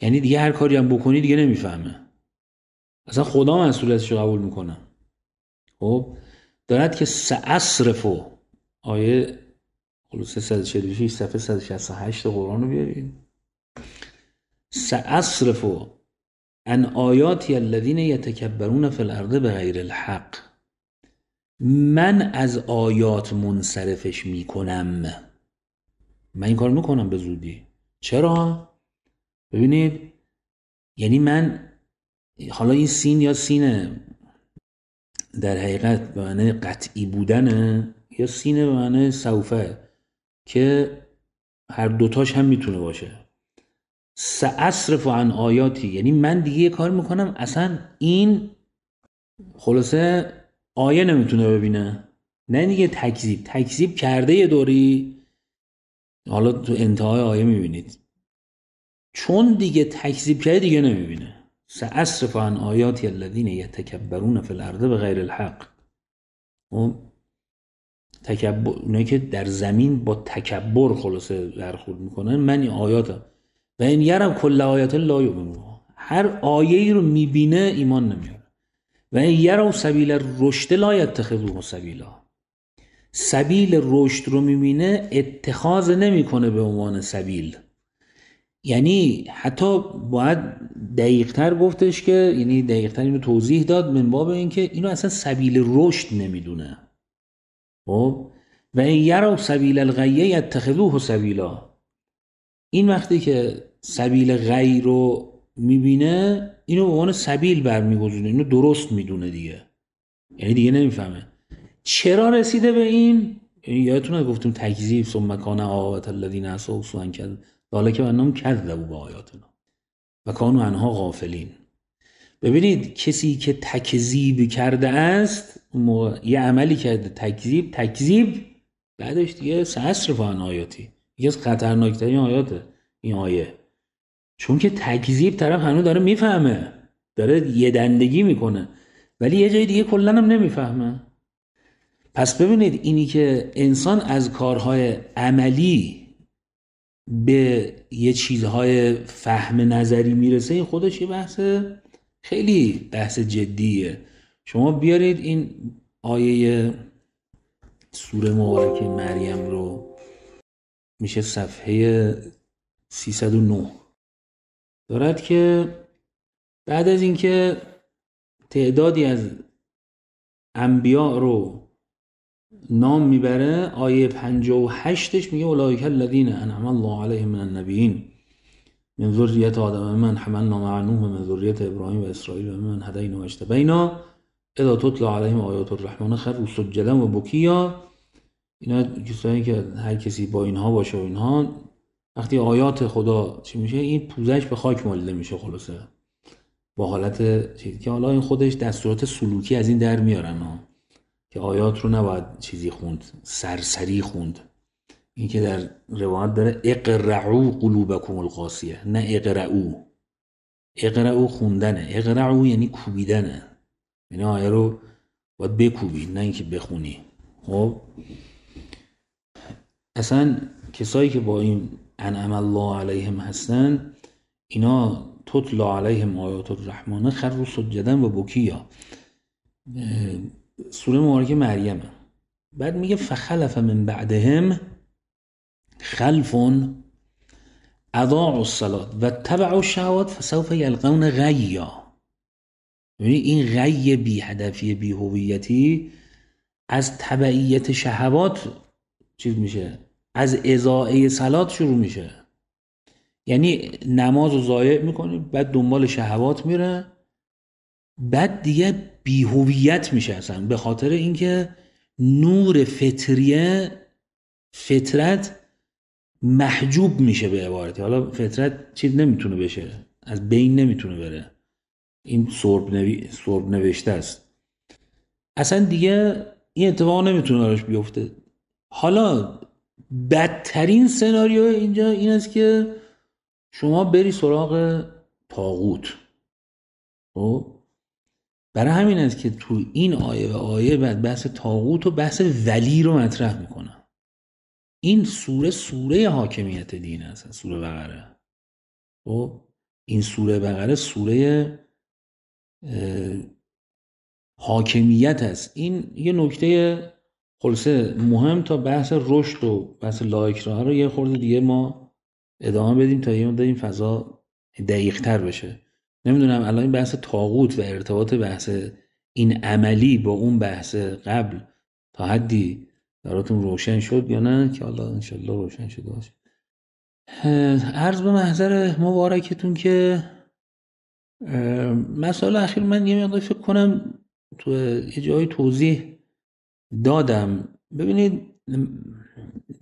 یعنی دیگه هر کاری هم بکنی دیگه نمیفهمه اصلا خدا مسئولیتش رو قبول میکنه خب دارد که سعصرفو آیه خلوصه 146 صفحه 168 قرآن رو بیارید سعصرفو ان آیاتی الذین یتکبرون فی الارض به الحق من از آیات منصرفش میکنم من این کار میکنم به زودی چرا؟ ببینید یعنی من حالا این سین یا سینه در حقیقت به معنی قطعی بودنه یا سینه به معنی صوفه که هر دوتاش هم میتونه باشه سعصرف عن آیاتی یعنی من دیگه یه کار میکنم اصلا این خلاصه آیه نمیتونه ببینه نه دیگه تکذیب تکذیب کرده یه دوری حالا تو انتهای آیه میبینید چون دیگه تکذیب کرده دیگه نمیبینه سعصرف عن آیاتی الذین یتکبرون فی الارض به غیر الحق اون خب، تکبر اونایی که در زمین با تکبر خلاصه برخورد میکنن من این آیاتم و این یرم کل آیت لا یؤمنون هر آیه ای رو میبینه ایمان نمیاره و این یرم سبیل رشد لا یتخذوه سبیلا سبیل رشد رو میبینه اتخاذ نمیکنه به عنوان سبیل یعنی حتی باید دقیقتر گفتش که یعنی دقیقتر اینو توضیح داد من باب که اینو اصلا سبیل رشد نمیدونه خب و این یرا سبیل الغیه یتخذوه سبیلا این وقتی که سبیل غیر رو میبینه اینو به عنوان سبیل برمیگذونه اینو درست میدونه دیگه یعنی دیگه نمیفهمه چرا رسیده به این یعنی یادتونه گفتیم تکذیب ثم مکان عاقبت الذین عصوا سوءا کرد حالا که بنام کذبوا به آیاتنا و کانوا انها غافلین ببینید کسی که تکذیب کرده است یه عملی کرده تکذیب تکذیب بعدش دیگه سحصر فان آیاتی یکی از خطرناکترین آیاته این آیه چون که تکذیب طرف هنوز داره میفهمه داره یه دندگی میکنه ولی یه جای دیگه کلا هم نمیفهمه پس ببینید اینی که انسان از کارهای عملی به یه چیزهای فهم نظری میرسه این خودش یه بحث خیلی بحث جدیه شما بیارید این آیه سوره مبارک مریم رو میشه صفحه 309 دارد که بعد از اینکه تعدادی از انبیاء رو نام میبره آیه 58ش میگه اولئک الذین انعم الله علیهم من النبیین من ذریت آدم من حملنا مع نوح من ذریت ابراهیم و اسرائیل و من هدینا و اجتبینا اذا تطلع علیهم آیات الرحمن و سجدا و بکیا اینا کسایی که هر کسی با اینها باشه و اینها وقتی آیات خدا چی میشه این پوزش به خاک مالیده میشه خلاصه با حالت چیزی که حالا این خودش دستورات سلوکی از این در میارن ها که آیات رو نباید چیزی خوند سرسری خوند این که در روایت داره اقرعو قلوبکم القاسیه نه اقرعو اقرعو خوندنه اقرعو یعنی کوبیدنه یعنی آیه رو باید بکوبی نه اینکه بخونی خب اصلا کسایی که با این انعم الله علیهم هستن اینا تطلا علیهم آیات الرحمانه خر رو سجدن و بکیا سوره مبارک مریم بعد میگه فخلف من بعدهم خلفون اضاعوا الصلاه و تبعوا الشهوات فسوف یلقون غیا یعنی این غی بی هدفی بی از تبعیت شهوات چیز میشه از اضاعه سلات شروع میشه یعنی نماز رو ضایع میکنی بعد دنبال شهوات میره بعد دیگه بیهویت میشه اصلا به خاطر اینکه نور فطریه فطرت محجوب میشه به عبارتی حالا فطرت چیز نمیتونه بشه از بین نمیتونه بره این سرب, نوشته است اصلا دیگه این اتفاق نمیتونه براش بیفته حالا بدترین سناریو اینجا این است که شما بری سراغ تاغوت خب برای همین است که تو این آیه و آیه بعد بحث تاغوت و بحث ولی رو مطرح میکنم این سوره سوره حاکمیت دین است سوره بقره خب این سوره بقره سوره حاکمیت است این یه نکته خلاصه مهم تا بحث رشد و بحث راه رو یه خورده دیگه ما ادامه بدیم تا یه این فضا دقیق تر بشه نمیدونم الان این بحث تاغوت و ارتباط بحث این عملی با اون بحث قبل تا حدی براتون روشن شد یا نه که الله انشالله روشن شده باشه عرض به محضر مبارکتون که مسئله اخیر من یه مقدار فکر کنم تو یه جایی توضیح دادم ببینید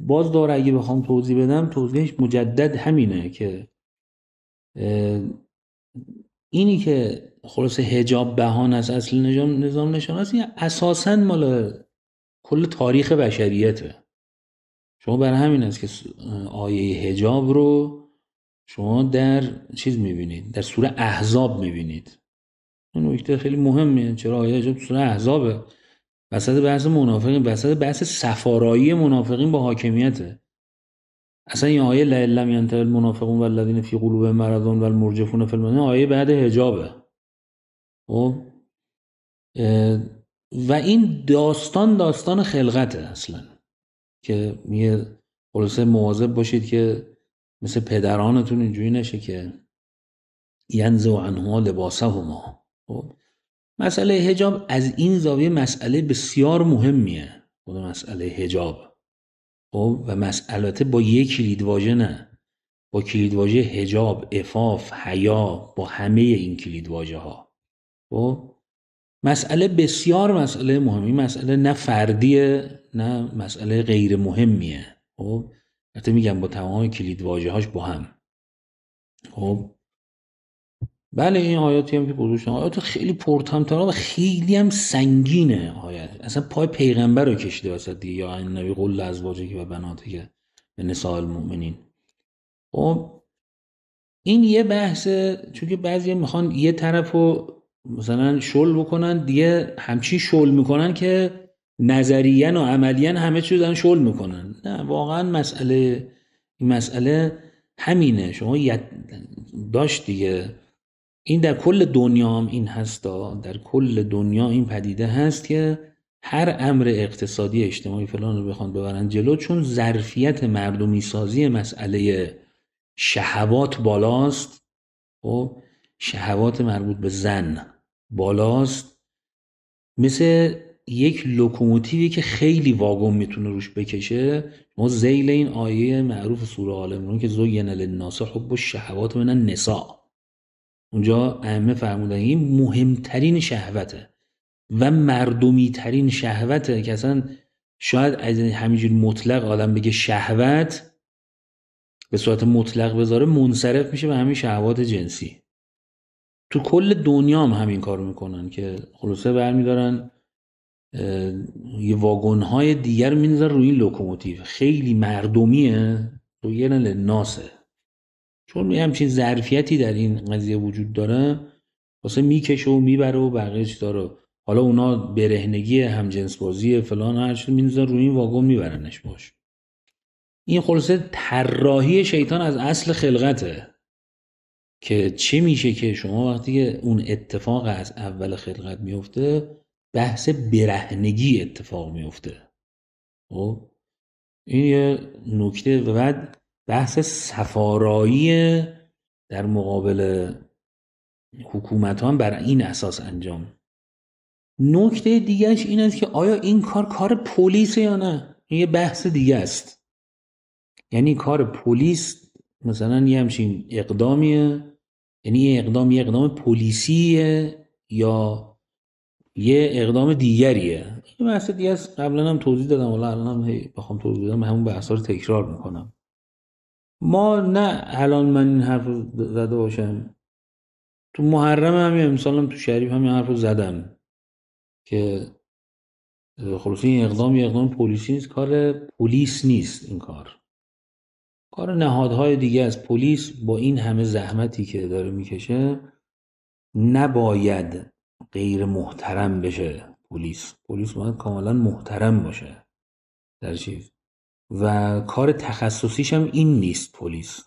باز داره اگه بخوام توضیح بدم توضیحش مجدد همینه که اینی که خلاص هجاب بهان از اصل نظام نظام نشان است اساسا مال کل تاریخ بشریته شما برای همین است که آیه هجاب رو شما در چیز میبینید در سوره احزاب میبینید این نکته خیلی مهمه چرا آیه هجاب سوره احزابه وسط بحث منافقین وسط بحث سفارایی منافقین با حاکمیته اصلا این آیه لعلم ینتهی المنافقون والذین فی قلوب مرضون والمرجفون فی المدینه آیه بعد حجابه خب؟ و این داستان داستان خلقته اصلا که میگه خلاصه مواظب باشید که مثل پدرانتون اینجوری نشه که ینزو عنهما لباسهما خب مسئله هجاب از این زاویه مسئله بسیار مهمیه خود مسئله هجاب خب و مسئله با یک کلید واژه نه با کلید واژه هجاب افاف حیا با همه این کلید واژه ها خب مسئله بسیار مسئله مهمی مسئله نه فردیه نه مسئله غیر مهمیه خب میگم با تمام کلید واژه هاش با هم خب بله این آیاتی هم که گذاشتم آیات خیلی پرتمتر و خیلی هم سنگینه آیات اصلا پای پیغمبر رو کشیده وسط دیگه یا این نبی قل از که و که به نساء خب، این یه بحثه چون که بعضی میخوان یه طرف رو مثلا شل بکنن دیگه همچی شل میکنن که نظریان و عملیان همه چیز دارن شل میکنن نه واقعا مسئله این مسئله همینه شما داشت دیگه این در کل دنیا هم این هست در کل دنیا این پدیده هست که هر امر اقتصادی اجتماعی فلان رو بخوان ببرن جلو چون ظرفیت مردمی سازی مسئله شهوات بالاست و خب، شهوات مربوط به زن بالاست مثل یک لوکوموتیوی که خیلی واگن میتونه روش بکشه ما زیل این آیه معروف سوره آل عمران که زوین للناس حب الشهوات من النساء اونجا ائمه فرمودن این مهمترین شهوته و مردمیترین ترین شهوته که اصلا شاید از همینجور مطلق آدم بگه شهوت به صورت مطلق بذاره منصرف میشه به همین شهوات جنسی تو کل دنیا هم همین کار میکنن که خلاصه برمیدارن یه واگن های دیگر میذارن روی این لوکوموتیو خیلی مردمیه روی ناسه چون یه همچین ظرفیتی در این قضیه وجود داره واسه میکشه و میبره و بقیه داره. حالا اونا برهنگی همجنس بازی فلان هر چیز روی این واگن میبرنش باش این خلاصه طراحی شیطان از اصل خلقته که چه میشه که شما وقتی که اون اتفاق از اول خلقت میفته بحث برهنگی اتفاق میفته خب این یه نکته و بعد بحث سفارایی در مقابل حکومت بر این اساس انجام نکته دیگرش این است که آیا این کار کار پلیس یا نه این یه بحث دیگه است یعنی کار پلیس مثلا یه همچین اقدامیه یعنی یه اقدام یه اقدام پلیسیه یا یه اقدام دیگریه این بحث دیگه است قبلا هم توضیح دادم ولی الان هم بخوام توضیح دادم همون بحثا رو تکرار میکنم ما نه الان من این حرف رو زده باشم تو محرم همین هم تو شریف همین حرف رو زدم که خلاصه این اقدام یه اقدام پلیسی نیست کار پلیس نیست این کار کار نهادهای دیگه از پلیس با این همه زحمتی که داره میکشه نباید غیر محترم بشه پلیس پلیس باید کاملا محترم باشه در چیز و کار تخصصیش هم این نیست پلیس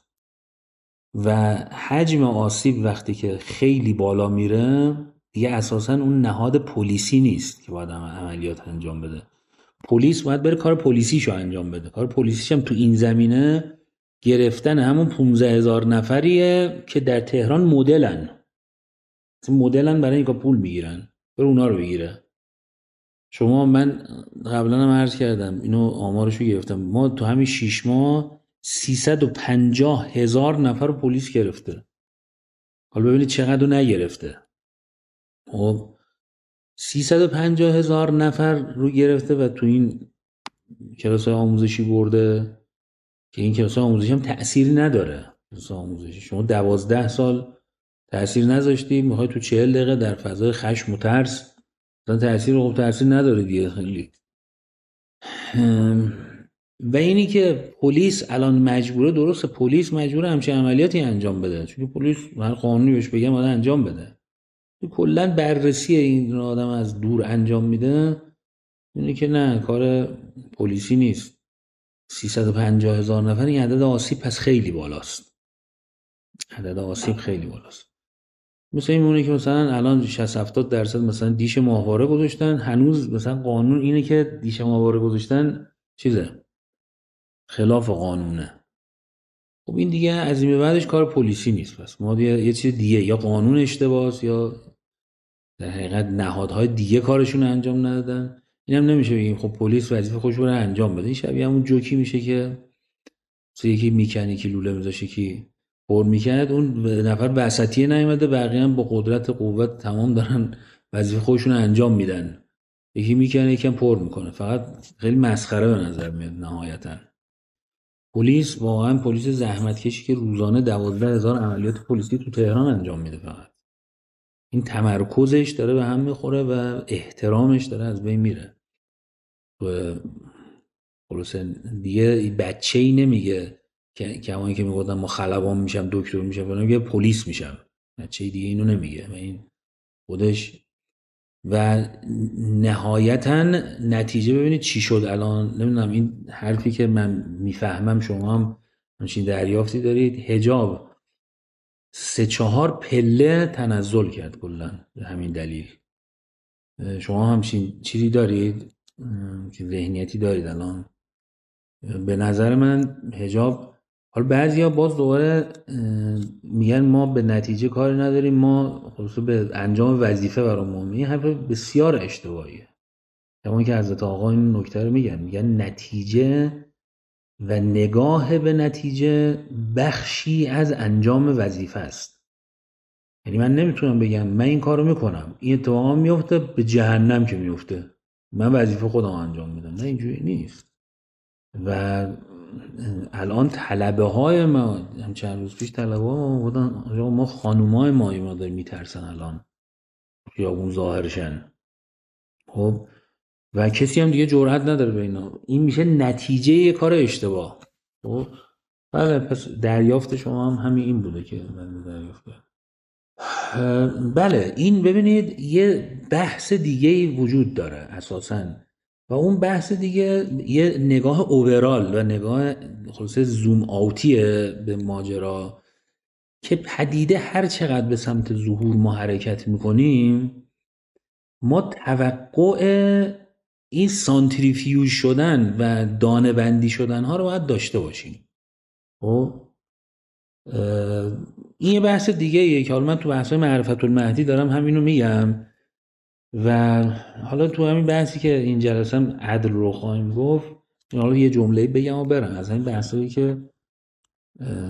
و حجم آسیب وقتی که خیلی بالا میره دیگه اساسا اون نهاد پلیسی نیست که باید عملیات انجام بده پلیس باید بره کار پلیسیشو انجام بده کار پلیسیش هم تو این زمینه گرفتن همون 15 هزار نفریه که در تهران مدلن مدلن برای اینکه پول میگیرن بر اونا رو بگیره شما من قبلا هم عرض کردم اینو آمارشو گرفتم ما تو همین شیش ماه 350 هزار نفر پلیس گرفته حالا ببینید چقدر رو نگرفته خب 350 هزار نفر رو گرفته و تو این کلاس آموزشی برده که این کلاس آموزشی هم تأثیری نداره کلاس آموزشی شما دوازده سال تأثیر نذاشتی میخوای تو چهل دقیقه در فضای خشم و ترس مثلا تاثیر خب تاثیر نداره دیگه خیلی و اینی که پلیس الان مجبوره درست پلیس مجبوره همچین عملیاتی انجام بده چون پلیس هر قانونی بهش بگم آدم انجام بده کلا بررسی این آدم از دور انجام میده اینی که نه کار پلیسی نیست 350 هزار نفر این عدد آسیب پس خیلی بالاست عدد آسیب خیلی بالاست مثل این مونه که مثلا الان 60 70 درصد مثلا دیش ماهواره گذاشتن هنوز مثلا قانون اینه که دیش ماهواره گذاشتن چیزه خلاف قانونه خب این دیگه از این بعدش کار پلیسی نیست پس ما یه چیز دیگه یا قانون اشتباس یا در حقیقت نهادهای دیگه کارشون انجام ندادن هم نمیشه بگیم خب پلیس وظیفه خودش رو انجام بده این شبیه همون جوکی میشه که یکی میکنه که لوله میذاشه که پر میکرد اون نفر وسطیه نیومده بقیه هم با قدرت قوت تمام دارن وظیفه خودشون انجام میدن یکی میکنه یکم پر میکنه فقط خیلی مسخره به نظر میاد نهایتا پلیس واقعا پلیس زحمت کشی که روزانه دوازده هزار عملیات پلیسی تو تهران انجام میده فقط این تمرکزش داره به هم میخوره و احترامش داره از بین میره تو خلاصه دیگه بچه ای نمیگه که کمایی که میگفتن ما خلبان میشم دکتر میشم یه پلیس میشم چه دیگه اینو نمیگه این خودش و نهایتا نتیجه ببینید چی شد الان نمیدونم این حرفی که من میفهمم شما هم همچین دریافتی دارید هجاب سه چهار پله تنزل کرد کلا به همین دلیل شما همچین چیزی دارید که ذهنیتی دارید الان به نظر من هجاب حالا بعضیا باز دوباره میگن ما به نتیجه کاری نداریم ما خصوصا به انجام وظیفه مهمه این حرف بسیار اشتباهیه همون یعنی که حضرت آقا این نکته رو میگن میگن نتیجه و نگاه به نتیجه بخشی از انجام وظیفه است یعنی من نمیتونم بگم من این کارو میکنم این اتفاقا میفته به جهنم که میفته من وظیفه خودم انجام میدم نه اینجوری نیست و الان طلبه های ما هم چند روز پیش طلبه ها بودن ما خانومای های ما داریم میترسن الان یا اون ظاهرشن خب و کسی هم دیگه جرئت نداره به اینا این میشه نتیجه یه کار اشتباه خب بله پس دریافت شما هم همین این بوده که من دریافت بله این ببینید یه بحث دیگه وجود داره اساساً و اون بحث دیگه یه نگاه اوورال و نگاه خلاصه زوم آوتیه به ماجرا که پدیده هر چقدر به سمت ظهور ما حرکت میکنیم ما توقع این سانتریفیوژ شدن و دانه بندی شدن ها رو باید داشته باشیم خب این یه بحث دیگه یه که حالا من تو بحث معرفت المهدی دارم همینو میگم و حالا تو همین بحثی که این جلسه هم عدل رو خواهیم گفت حالا یه جمله بگم و برم از این بحثی که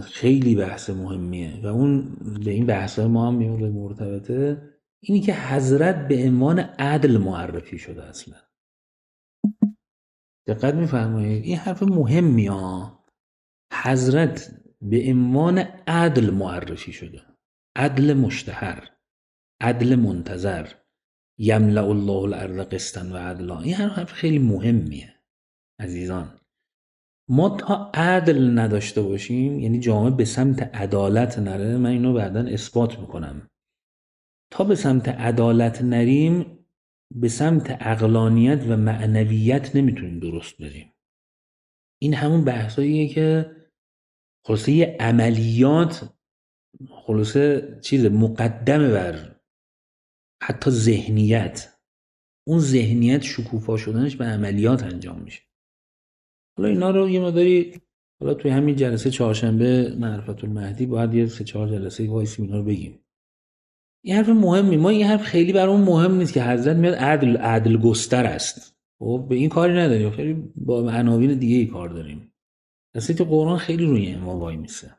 خیلی بحث مهمیه و اون به این بحث ما هم میمونه مرتبطه اینی که حضرت به عنوان عدل معرفی شده اصلا دقت میفرمایید این حرف مهم ها حضرت به عنوان عدل معرفی شده عدل مشتهر عدل منتظر یملع الله الارض قسطا و عدلا این هر حرف خیلی مهمیه عزیزان ما تا عدل نداشته باشیم یعنی جامعه به سمت عدالت نره من اینو بعدا اثبات میکنم تا به سمت عدالت نریم به سمت اقلانیت و معنویت نمیتونیم درست بریم این همون بحثاییه که خلاصه عملیات خلاصه چیز مقدمه بر حتی ذهنیت اون ذهنیت شکوفا شدنش به عملیات انجام میشه حالا اینا رو یه مداری حالا توی همین جلسه چهارشنبه معرفت المهدی باید یه سه چهار جلسه وایسی اینا رو بگیم این حرف مهمی ما این حرف خیلی اون مهم نیست که حضرت میاد عدل عدل گستر است و خب، به این کاری نداریم خیلی با عناوین دیگه ای کار داریم اصلا قرآن خیلی روی امام وای میسه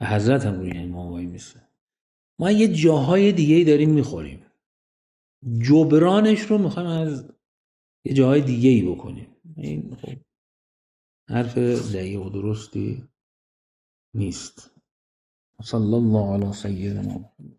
و حضرت هم روی امام وای میسه ما یه جاهای دیگه داریم میخوریم جبرانش رو میخوایم از یه جاهای دیگه ای بکنیم این خب حرف دقیق و درستی نیست صلی الله علی سیدنا محمد